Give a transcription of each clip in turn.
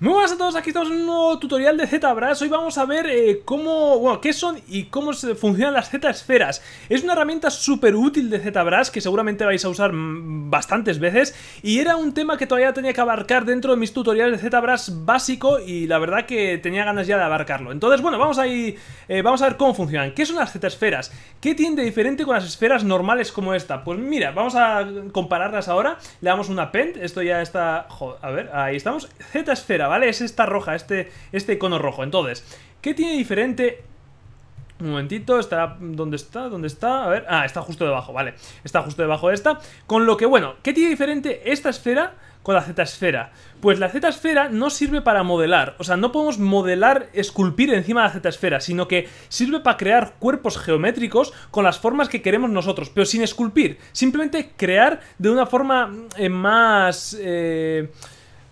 Muy buenas a todos, aquí estamos en un nuevo tutorial de ZBrush Hoy vamos a ver eh, cómo, bueno, qué son y cómo se funcionan las Z-esferas Es una herramienta súper útil de ZBrush que seguramente vais a usar mm, bastantes veces Y era un tema que todavía tenía que abarcar dentro de mis tutoriales de ZBrush básico Y la verdad que tenía ganas ya de abarcarlo Entonces, bueno, vamos a, ir, eh, vamos a ver cómo funcionan ¿Qué son las Z-esferas? ¿Qué tiene de diferente con las esferas normales como esta? Pues mira, vamos a compararlas ahora Le damos una pent, esto ya está... a ver, ahí estamos Z-esfera ¿vale? Es esta roja, este, este icono rojo. Entonces, ¿qué tiene diferente un momentito, está. ¿Dónde está? ¿Dónde está? A ver. Ah, está justo debajo, vale. Está justo debajo de esta. Con lo que, bueno, ¿qué tiene diferente esta esfera con la Z-esfera? Pues la Z-esfera no sirve para modelar. O sea, no podemos modelar, esculpir encima de la Z-esfera, sino que sirve para crear cuerpos geométricos con las formas que queremos nosotros, pero sin esculpir. Simplemente crear de una forma eh, más. Eh,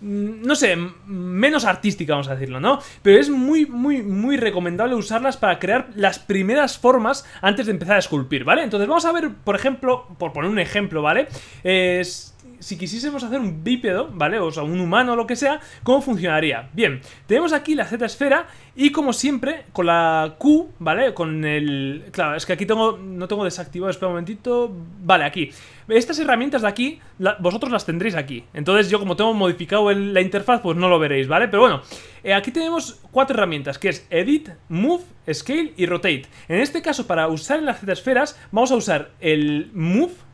Mm, no sé, menos artística, vamos a decirlo, ¿no? Pero es muy, muy, muy recomendable usarlas para crear las primeras formas antes de empezar a esculpir, ¿vale? Entonces vamos a ver, por ejemplo, por poner un ejemplo, ¿vale? Es si quisiésemos hacer un bípedo, ¿vale? O sea, un humano o lo que sea, ¿cómo funcionaría? Bien, tenemos aquí la Z esfera y como siempre, con la Q, ¿vale? Con el... Claro, es que aquí tengo... No tengo desactivado, espera un momentito. Vale, aquí. Estas herramientas de aquí, vosotros las tendréis aquí. Entonces yo como tengo modificado la interfaz, pues no lo veréis, ¿vale? Pero bueno, eh, aquí tenemos cuatro herramientas, que es Edit, Move, Scale y Rotate. En este caso, para usar las Z esferas, vamos a usar el Move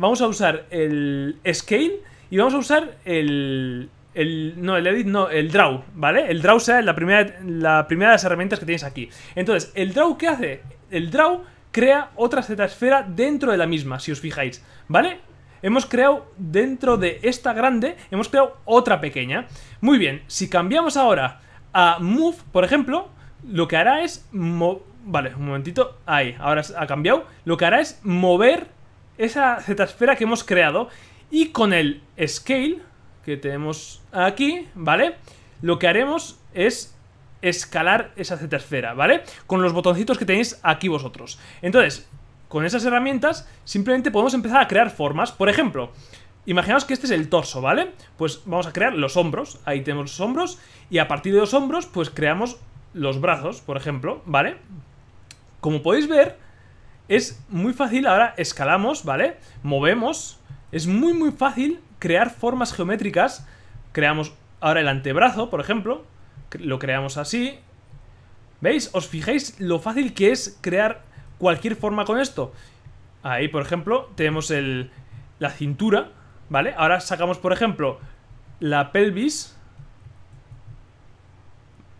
vamos a usar el scale y vamos a usar el, el, no, el edit, no, el draw, ¿vale? El draw sea la primera, la primera de las herramientas que tienes aquí. Entonces, ¿el draw qué hace? El draw crea otra esfera dentro de la misma, si os fijáis, ¿vale? Hemos creado dentro de esta grande, hemos creado otra pequeña. Muy bien, si cambiamos ahora a move, por ejemplo, lo que hará es... Vale, un momentito, ahí, ahora ha cambiado. Lo que hará es mover esa Z-esfera que hemos creado. Y con el scale que tenemos aquí, ¿vale? Lo que haremos es escalar esa z ¿vale? Con los botoncitos que tenéis aquí vosotros. Entonces, con esas herramientas simplemente podemos empezar a crear formas. Por ejemplo, imaginaos que este es el torso, ¿vale? Pues vamos a crear los hombros. Ahí tenemos los hombros. Y a partir de los hombros, pues creamos los brazos, por ejemplo, ¿vale? Como podéis ver es muy fácil, ahora escalamos, ¿vale? Movemos, es muy muy fácil crear formas geométricas. Creamos ahora el antebrazo, por ejemplo, lo creamos así. ¿Veis? ¿Os fijáis lo fácil que es crear cualquier forma con esto? Ahí, por ejemplo, tenemos el, la cintura, ¿vale? Ahora sacamos, por ejemplo, la pelvis.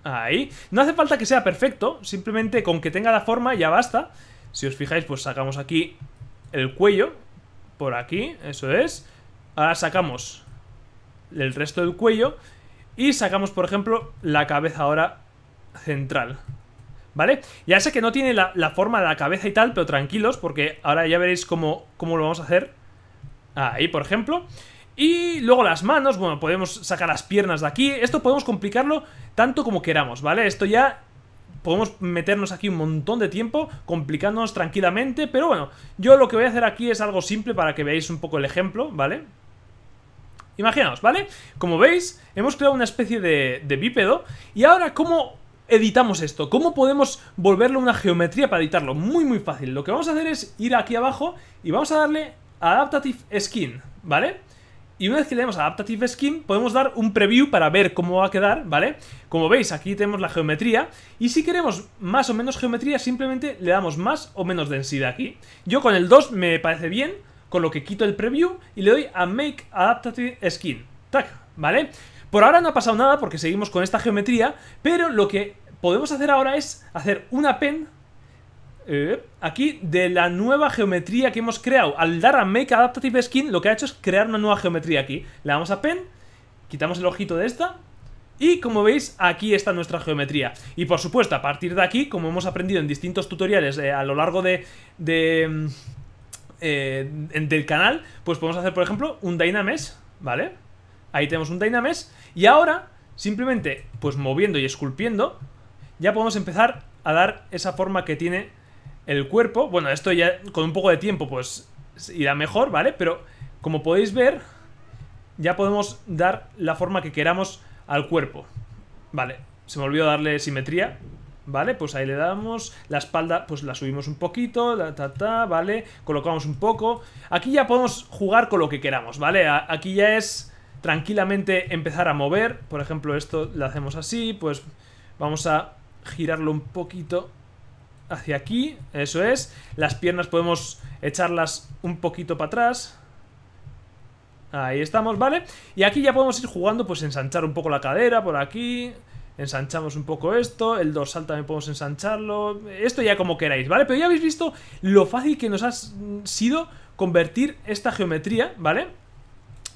Ahí. No hace falta que sea perfecto, simplemente con que tenga la forma ya basta. Si os fijáis, pues sacamos aquí el cuello. Por aquí, eso es. Ahora sacamos el resto del cuello. Y sacamos, por ejemplo, la cabeza ahora central. ¿Vale? Ya sé que no tiene la, forma de la cabeza y tal, pero tranquilos, porque ahora ya veréis cómo, cómo lo vamos a hacer. Ahí, por ejemplo. Y luego las manos, bueno, podemos sacar las piernas de aquí. Esto podemos complicarlo tanto como queramos, ¿vale? Esto ya podemos meternos aquí un montón de tiempo complicándonos tranquilamente, pero bueno, yo lo que voy a hacer aquí es algo simple para que veáis un poco el ejemplo, ¿vale? Imaginaos, ¿vale? Como veis, hemos creado una especie de, bípedo y ahora cómo editamos esto, cómo podemos volverlo una geometría para editarlo, muy muy fácil. Lo que vamos a hacer es ir aquí abajo y vamos a darle Adaptative Skin, ¿vale? Y una vez que le damos Adaptative Skin, podemos dar un preview para ver cómo va a quedar, ¿vale? Como veis, aquí tenemos la geometría. Y si queremos más o menos geometría, simplemente le damos más o menos densidad aquí. Yo con el 2 me parece bien, con lo que quito el preview y le doy a Make Adaptative Skin. Tac, ¿vale? Por ahora no ha pasado nada porque seguimos con esta geometría, pero lo que podemos hacer ahora es hacer una pen eh, aquí de la nueva geometría que hemos creado. Al dar a Make Adaptive Skin, lo que ha hecho es crear una nueva geometría aquí. Le damos a Pen, quitamos el ojito de esta. Y como veis, aquí está nuestra geometría. Y por supuesto, a partir de aquí, como hemos aprendido en distintos tutoriales eh, a lo largo de... Mm, eh, del canal, pues podemos hacer, por ejemplo, un Dynamesh, ¿vale? Ahí tenemos un Dynamesh. Y ahora, simplemente, pues moviendo y esculpiendo, ya podemos empezar a dar esa forma que tiene el cuerpo, bueno, esto ya con un poco de tiempo pues irá mejor, ¿vale? Pero como podéis ver, ya podemos dar la forma que queramos al cuerpo. Vale, se me olvidó darle simetría, ¿vale? Pues ahí le damos, la espalda pues la subimos un poquito, la ta, ta, ¿vale? Colocamos un poco. Aquí ya podemos jugar con lo que queramos, ¿vale? aquí ya es tranquilamente empezar a mover, por ejemplo esto lo hacemos así, pues vamos a girarlo un poquito hacia aquí, eso es. Las piernas podemos echarlas un poquito para atrás. Ahí estamos, ¿vale? Y aquí ya podemos ir jugando, pues ensanchar un poco la cadera por aquí. Ensanchamos un poco esto, el dorsal también podemos ensancharlo. Esto ya como queráis, ¿vale? Pero ya habéis visto lo fácil que nos ha sido convertir esta geometría, ¿vale?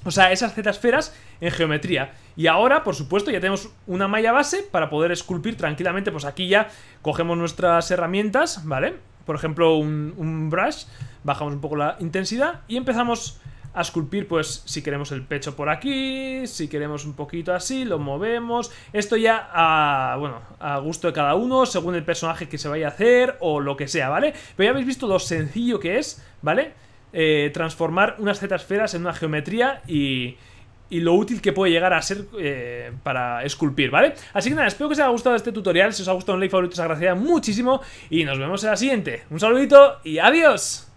O sea, esas Z-esferas en geometría. Y ahora, por supuesto, ya tenemos una malla base para poder esculpir tranquilamente. Pues aquí ya cogemos nuestras herramientas, ¿vale? Por ejemplo, un, brush, bajamos un poco la intensidad y empezamos a esculpir, pues, si queremos el pecho por aquí, si queremos un poquito así, lo movemos. Esto ya a, bueno, a gusto de cada uno, según el personaje que se vaya a hacer o lo que sea, ¿vale? Pero ya habéis visto lo sencillo que es, ¿vale? Eh, transformar unas zetasferas en una geometría y, y lo útil que puede llegar a ser eh, para esculpir, ¿vale? Así que nada, espero que os haya gustado este tutorial, si os ha gustado un like favorito os agradecería muchísimo y nos vemos en la siguiente. Un saludito y adiós.